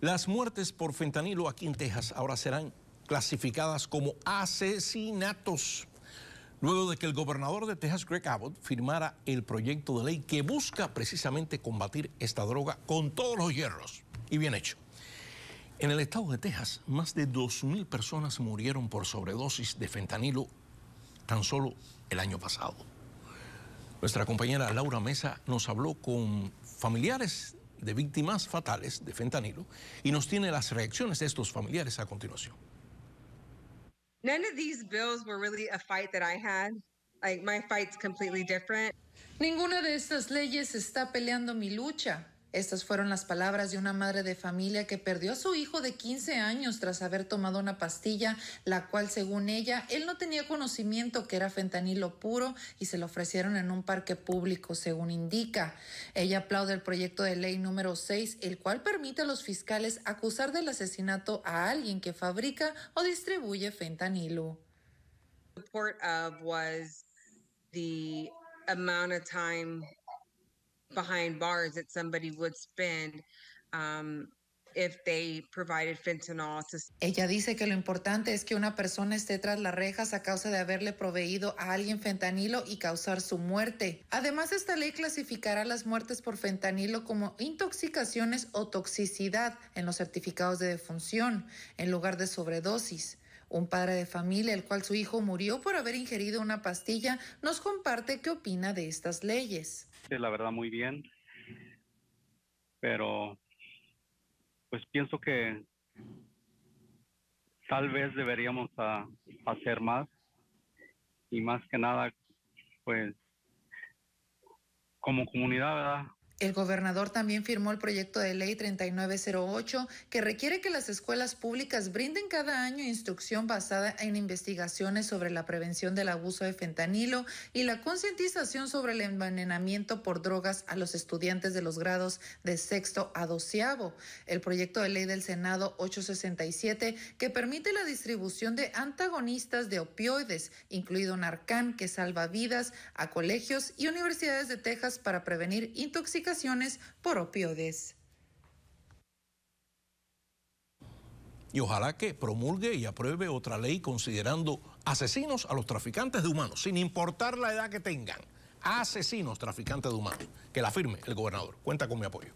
Las muertes por fentanilo aquí en Texas ahora serán clasificadas como asesinatos. Luego de que el gobernador de Texas, Greg Abbott, firmara el proyecto de ley que busca precisamente combatir esta droga con todos los hierros. Y bien hecho. En el estado de Texas, más de 2.000 personas murieron por sobredosis de fentanilo tan solo el año pasado. Nuestra compañera Laura Mesa nos habló con familiares de víctimas fatales de fentanilo y nos tiene las reacciones de estos familiares a continuación. Ninguna de estas leyes está peleando mi lucha. Estas fueron las palabras de una madre de familia que perdió a su hijo de 15 años tras haber tomado una pastilla, la cual según ella, él no tenía conocimiento que era fentanilo puro y se lo ofrecieron en un parque público, según indica. Ella aplaude el proyecto de ley número 6, el cual permite a los fiscales acusar del asesinato a alguien que fabrica o distribuye fentanilo. Ella dice que lo importante es que una persona esté tras las rejas a causa de haberle proveído a alguien fentanilo y causar su muerte. Además, esta ley clasificará las muertes por fentanilo como intoxicaciones o toxicidad en los certificados de defunción, en lugar de sobredosis. Un padre de familia, el cual su hijo murió por haber ingerido una pastilla, nos comparte qué opina de estas leyes. la verdad, muy bien. Pero, pues pienso que tal vez deberíamos hacer más. Y más que nada, pues, como comunidad, ¿verdad? El gobernador también firmó el proyecto de ley 3908 que requiere que las escuelas públicas brinden cada año instrucción basada en investigaciones sobre la prevención del abuso de fentanilo y la concientización sobre el envenenamiento por drogas a los estudiantes de los grados de sexto a doceavo. El proyecto de ley del Senado 867 que permite la distribución de antagonistas de opioides, incluido Narcan que salva vidas, a colegios y universidades de Texas para prevenir intoxicación por Y ojalá que promulgue y apruebe otra ley considerando asesinos a los traficantes de humanos, sin importar la edad que tengan. Asesinos, traficantes de humanos. Que la firme el gobernador. Cuenta con mi apoyo.